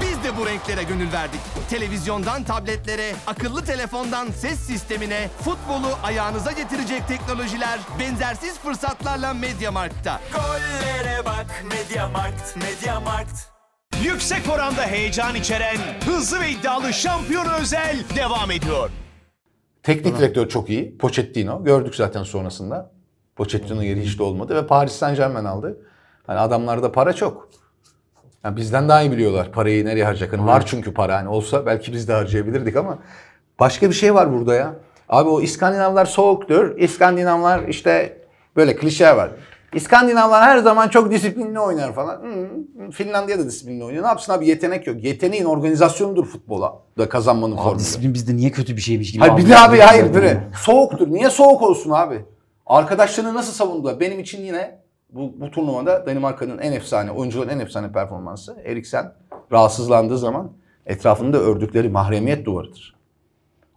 Biz de bu renklere gönül verdik. Televizyondan tabletlere, akıllı telefondan ses sistemine, futbolu ayağınıza getirecek teknolojiler, benzersiz fırsatlarla Mediamarkt'ta. Gollere bak Mediamarkt, Mediamarkt. Yüksek oranda heyecan içeren, hızlı ve iddialı şampiyon özel devam ediyor. Teknik direktör çok iyi. Pochettino. Gördük zaten sonrasında. Pochettino'nun yeri hiç de olmadı ve Paris Saint Germain aldı. Hani adamlarda para çok. Yani bizden daha iyi biliyorlar parayı nereye harcayacaklarını. Var çünkü para yani olsa belki biz de harcayabilirdik ama başka bir şey var burada ya. Abi o İskandinavlar soğuktur. İskandinavlar işte böyle klişe var. İskandinavlar her zaman çok disiplinli oynar falan. Hmm, Finlandiya da disiplinli oynuyor. Ne yapsın abi yetenek yok. Yeteneğin organizasyonudur futbola da kazanmanın abi formülü. Disiplin bizde niye kötü bir şeymiş gibi. Hayır bir abi hayır. Böyle. Soğuktur. Niye soğuk olsun abi? Arkadaşlarını nasıl savundular? Benim için yine bu, bu turnuvada Danimarka'nın en efsane, oyuncuların en efsane performansı Eriksen rahatsızlandığı zaman etrafında ördükleri mahremiyet duvarıdır.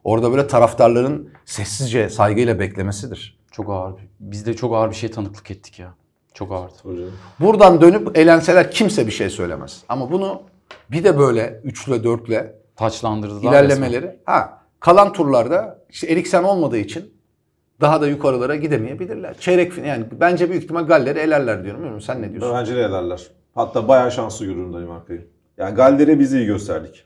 Orada böyle taraftarların sessizce saygıyla beklemesidir. Çok ağır. Biz de çok ağır bir şey tanıklık ettik ya. Çok ağırdı. Buradan dönüp elenseler kimse bir şey söylemez. Ama bunu bir de böyle üçle dörtle taçlandırdılar. ilerlemeleri. Resmen. Ha kalan turlarda işte Eriksen olmadığı için daha da yukarılara gidemeyebilirler. Çeyrek yani bence büyük ihtimal Galler'i elerler diyorum. Bilmiyorum, sen ne diyorsun? Bence de elerler. Hatta bayağı şanslı görüyorum Danimarka'yı. Yani Galler'e biz iyi gösterdik.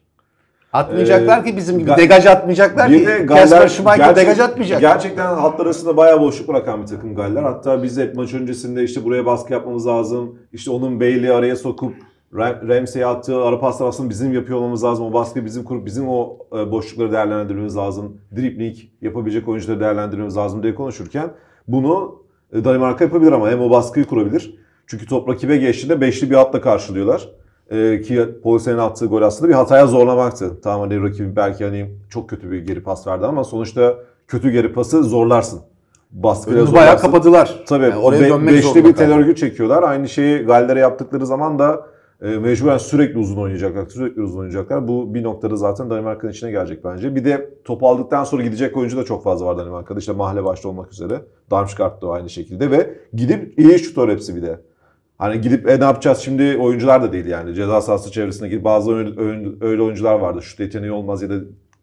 Atmayacaklar ee, ki bizim gibi. Degaj atmayacaklar bir ki. De Galler, Schumacher gerçek, degaj atmayacak. Gerçekten hatlar arasında bayağı boşluk bırakan bir takım Galler. Hatta biz hep maç öncesinde işte buraya baskı yapmamız lazım. İşte onun Bale'i araya sokup Ramsey'e attığı ara paslar aslında bizim yapıyor olmamız lazım. O baskı bizim kurup bizim o e, boşlukları değerlendirmemiz lazım. Dripling yapabilecek oyuncuları değerlendirmemiz lazım diye konuşurken bunu e, Danimarka yapabilir ama hem o baskıyı kurabilir. Çünkü top rakibe geçtiğinde beşli bir hatla karşılıyorlar. Ee, ki Polisen'in attığı gol aslında bir hataya zorlamaktı. Tamam hani rakibi belki hani çok kötü bir geri pas verdi ama sonuçta kötü geri pası zorlarsın baskıyla zorlarsın. bayağı kapadılar. Tabii. Yani oraya be, dönmek beşli bir terör çekiyorlar. Aynı şeyi Galler'e yaptıkları zaman da e, mecburen sürekli uzun oynayacaklar, sürekli uzun oynayacaklar. Bu bir noktada zaten Danimarka'nın içine gelecek bence. Bir de top aldıktan sonra gidecek oyuncu da çok fazla var Danimarka'da. İşte Mahalle başta olmak üzere. Darmstadt da aynı şekilde ve gidip iyi şutör hepsi bir de. Hani gidip e, ne yapacağız şimdi oyuncular da değil yani. Ceza sahası çevresinde gidip bazı öyle oyuncular vardı. Şut yeteneği olmaz ya da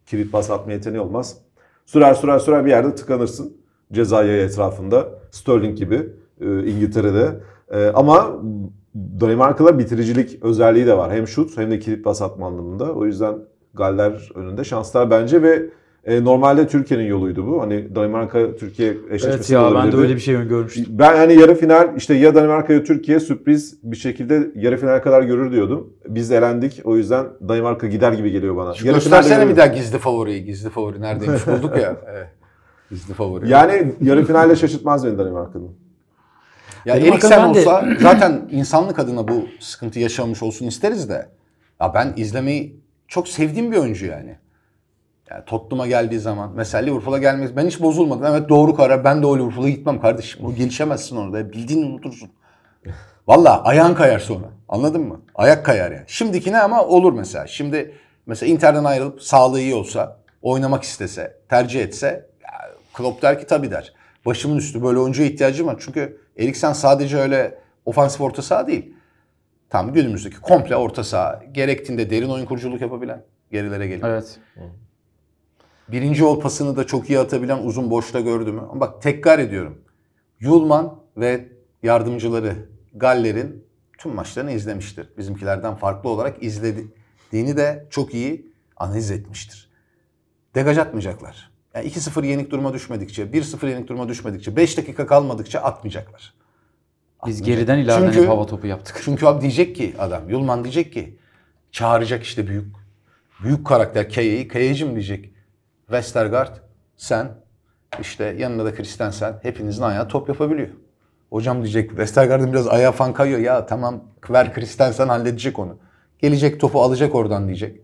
kilit pas atma yeteneği olmaz. Sürer sürer sürer bir yerde tıkanırsın. Cezaya etrafında. Sterling gibi e, İngiltere'de. Ee, ama Danimarkalı bitiricilik özelliği de var. Hem şut hem de kilit pas atma anlamında. O yüzden Galler önünde şanslar bence ve e, normalde Türkiye'nin yoluydu bu. Hani Danimarka Türkiye eşleşmesi Evet ya olabilirdi. ben de öyle bir şey öngörmüştüm. Ben hani yarı final işte ya Danimarka ya Türkiye sürpriz bir şekilde yarı final kadar görür diyordum. Biz elendik. O yüzden Danimarka gider gibi geliyor bana. Şu yarı göstersene bir daha gizli favoriyi. Gizli favori neredeymiş bulduk ya. evet. Gizli favori. Yani yarı finalle şaşırtmaz beni Danimarka'nın. Ya Benim Eriksen olsa de... zaten insanlık adına bu sıkıntı yaşamış olsun isteriz de. Ya ben izlemeyi çok sevdiğim bir oyuncu yani. Yani Tottenham'a geldiği zaman mesela Liverpool'a gelmez. Ben hiç bozulmadım. Evet doğru karar. Ben de o Liverpool'a gitmem kardeşim. O gelişemezsin orada. Bildiğini unutursun. Valla ayağın kayar sonra. Anladın mı? Ayak kayar yani. Şimdikine ama olur mesela. Şimdi mesela Inter'den ayrılıp sağlığı iyi olsa, oynamak istese, tercih etse Klopp der ki tabii der başımın üstü böyle oyuncuya ihtiyacım var. Çünkü Eriksen sadece öyle ofansif orta saha değil. Tam günümüzdeki komple orta saha. Gerektiğinde derin oyun kuruculuk yapabilen gerilere gelip. Evet. Birinci ol pasını da çok iyi atabilen uzun boşta gördü mü? Ama bak tekrar ediyorum. Yulman ve yardımcıları Galler'in tüm maçlarını izlemiştir. Bizimkilerden farklı olarak izlediğini de çok iyi analiz etmiştir. Degaj atmayacaklar. Yani 2-0 yenik duruma düşmedikçe, 1-0 yenik duruma düşmedikçe, 5 dakika kalmadıkça atmayacaklar. Biz geriden ileriden çünkü, hava topu yaptık. Çünkü abi diyecek ki adam, Yulman diyecek ki çağıracak işte büyük büyük karakter Kaya'yı. Kaya'cım diyecek. Westergaard, sen, işte yanında da Kristensen hepinizin ayağı top yapabiliyor. Hocam diyecek Westergaard'ın biraz ayağı fan kayıyor. Ya tamam ver Kristensen halledecek onu. Gelecek topu alacak oradan diyecek.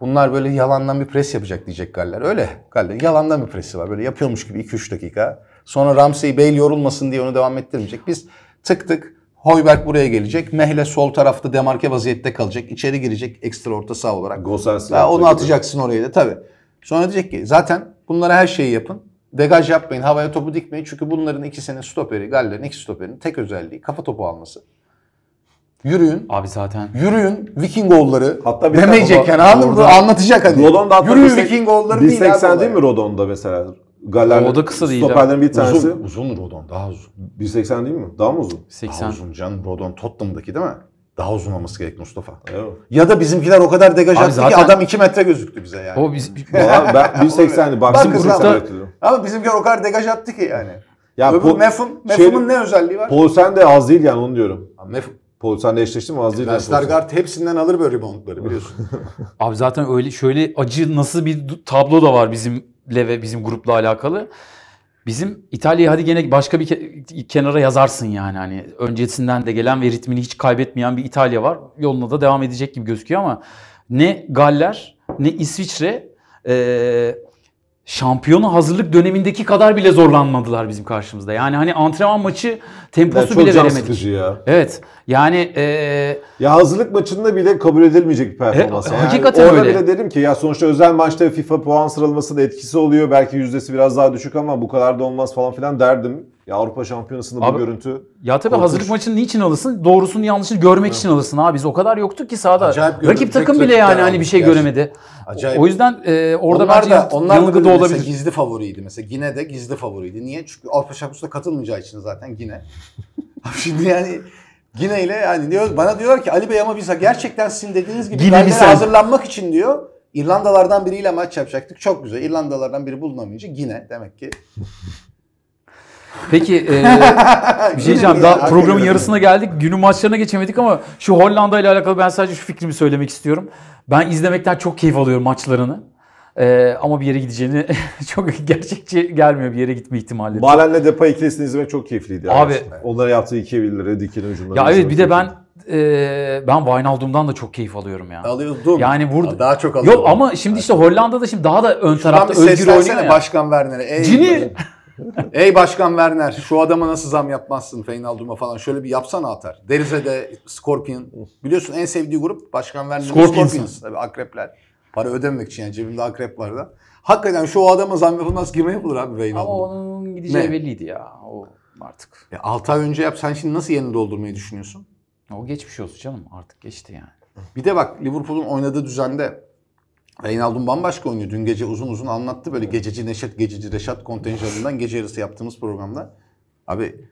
Bunlar böyle yalandan bir pres yapacak diyecek Galler. Öyle Galler. Yalandan bir presi var. Böyle yapıyormuş gibi 2-3 dakika. Sonra Ramsey Bale yorulmasın diye onu devam ettirmeyecek. Biz tık tık Hoiberg buraya gelecek. Mehle sol tarafta demarke vaziyette kalacak. İçeri girecek ekstra orta saha olarak. Gosens ya onu atacaksın oraya da tabii. Sonra diyecek ki zaten bunlara her şeyi yapın. Degaj yapmayın, havaya topu dikmeyin. Çünkü bunların ikisinin stoperi, Galler'in iki stoperinin tek özelliği kafa topu alması. Yürüyün. Abi zaten. Yürüyün Viking Vikingoğulları. Hatta bir demeyecek yani anladın Anlatacak hani. Rodon'da hatta Yürüyün Vikingoğulları değil. 180 değil mi Rodon'da mesela? Galler, o da kısa değil. Stoperlerin bir tanesi. Uzun, uzun Rodon daha uzun. 180 değil mi? Daha mı uzun? 80. Daha uzun can Rodon Tottenham'daki değil mi? Daha uzun olması gerek Mustafa. Evet. Ya da bizimkiler o kadar degaj attı zaten... ki adam 2 metre gözüktü bize yani. O biz... Valla ben 180'di. Bak, Bak burada... Ama bizimkiler o kadar degaj attı ki yani. Ya Öbür po... Mefum, Mefum'un şey, ne özelliği var? Paul sen de az değil yani onu diyorum. Mefum, Paul senle eşleştin mi? Az e, değil. hepsinden alır böyle reboundları biliyorsun. Abi zaten öyle şöyle acı nasıl bir tablo da var bizimle ve bizim grupla alakalı. Bizim İtalya'yı hadi gene başka bir kenara yazarsın yani. Hani öncesinden de gelen ve ritmini hiç kaybetmeyen bir İtalya var. Yoluna da devam edecek gibi gözüküyor ama ne Galler ne İsviçre ee, şampiyonu hazırlık dönemindeki kadar bile zorlanmadılar bizim karşımızda. Yani hani antrenman maçı temposu ya bile veremedik. Çok sıkıcı ya. Evet. Yani e... ya hazırlık maçında bile kabul edilmeyecek bir performans. E, yani hakikaten orada öyle. bile derim ki ya sonuçta özel maçta FIFA puan sıralamasının etkisi oluyor. Belki yüzdesi biraz daha düşük ama bu kadar da olmaz falan filan derdim. Ya Avrupa Şampiyonası'nda bu görüntü Ya tabii Korkunç. hazırlık maçını niçin alırsın? Doğrusunu yanlışını görmek için alırsın abi. Biz o kadar yoktuk ki sahada. Acayip Rakip takım bile yani hani bir şey gerçekten. göremedi. Acayip. O yüzden e, orada onlar bence da, onlar da da olabilir. Mesela gizli favoriydi. Mesela Gine de gizli favoriydi. Niye? Çünkü Avrupa Şampiyonası'na katılmayacağı için zaten Gine. Şimdi yani Gine ile yani diyor, bana diyorlar ki Ali Bey ama biz gerçekten sizin dediğiniz gibi Gine mi sen? hazırlanmak için diyor. İrlandalardan biriyle maç yapacaktık. Çok güzel. İrlandalardan biri bulunamayınca Gine demek ki Peki e, bir şey diyeceğim. Daha programın yarısına geldik. Günün maçlarına geçemedik ama şu Hollanda ile alakalı ben sadece şu fikrimi söylemek istiyorum. Ben izlemekten çok keyif alıyorum maçlarını. Ee, ama bir yere gideceğini çok gerçekçi gelmiyor bir yere gitme ihtimali. Malen'le depa ikilisini izlemek çok keyifliydi. Abi, aslında. Onlara yaptığı iki birleri, dikine hücumları. Ya evet bir de ben e, ben Wijnaldum'dan da çok keyif alıyorum ya. Alıyordum. Yani burada daha çok alıyorum. Yok ama şimdi işte Hollanda'da şimdi daha da ön Şuradan tarafta özgür oynuyor ya. Başkan Werner'e. Cini. Ey Başkan Werner şu adama nasıl zam yapmazsın Feynaldum'a falan şöyle bir yapsan atar. Derize'de Scorpion. Biliyorsun en sevdiği grup Başkan Werner'in Scorpions. Scorpions. Tabii akrepler. Para ödemek için yani cebimde akrep var da. Hakikaten şu adama zam yapılmaz kime yapılır abi Feynaldum? Ama onun gideceği ne? belliydi ya. O artık. E, 6 ay önce yap sen şimdi nasıl yerini doldurmayı düşünüyorsun? O geçmiş olsun canım artık geçti yani. Bir de bak Liverpool'un oynadığı düzende Reynaldum bambaşka oynuyor. Dün gece uzun uzun anlattı böyle gececi Neşet, gececi Reşat kontenjanından gece yarısı yaptığımız programda. Abi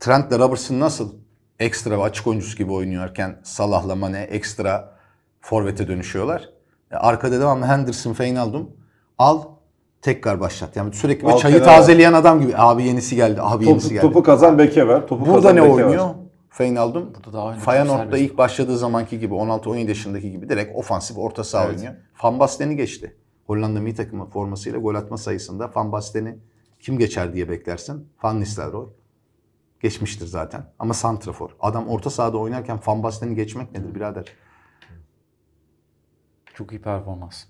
Trent'le Robertson nasıl ekstra ve açık oyuncusu gibi oynuyorken Salah'la Mane ekstra forvete dönüşüyorlar. E, arkada devamlı Henderson, Feynaldum. Al tekrar başlat. Yani sürekli çayı tazeleyen adam gibi abi yenisi geldi, abi topu, yenisi geldi. Topu kazan beke ver. Topu Burada kazan, ne oynuyor? Ver. Feynaldum Feyenoord'da ilk başladığı zamanki gibi 16-17 yaşındaki gibi direkt ofansif orta saha evet. oynuyor. Van Basten'i geçti. Hollanda milli takımı formasıyla gol atma sayısında Van Basten'i kim geçer diye beklersin? Van Nistelrooy. Geçmiştir zaten ama santrafor. Adam orta sahada oynarken Van Basten'i geçmek nedir birader? Çok iyi performans.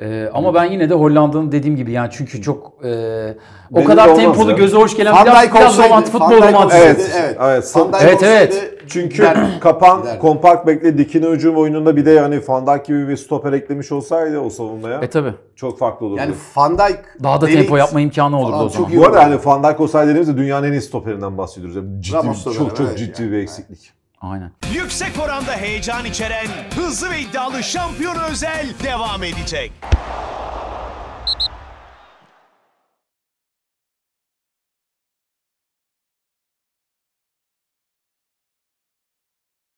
Ee, ama ben yine de Hollanda'nın dediğim gibi yani çünkü çok e, o kadar tempolu göze hoş gelen Van biraz, Dijk biraz olsaydı, romant, futbol Van Evet, evet. evet. Evet, Çünkü kapan, giderdi. kompakt bekle, dikine hücum oyununda bir de yani Van Dijk gibi bir stoper eklemiş olsaydı o savunmaya E tabi. çok farklı olurdu. Yani Van Dijk, Daha da tempo yapma imkanı olurdu Aa, o çok zaman. iyi. bu arada hani Van Dijk olsaydı dediğimizde dünyanın en iyi stoperinden bahsediyoruz. Yani ciddi, çok çok ciddi bir eksiklik. Aynen. Yüksek oranda heyecan içeren hızlı ve iddialı şampiyon özel devam edecek.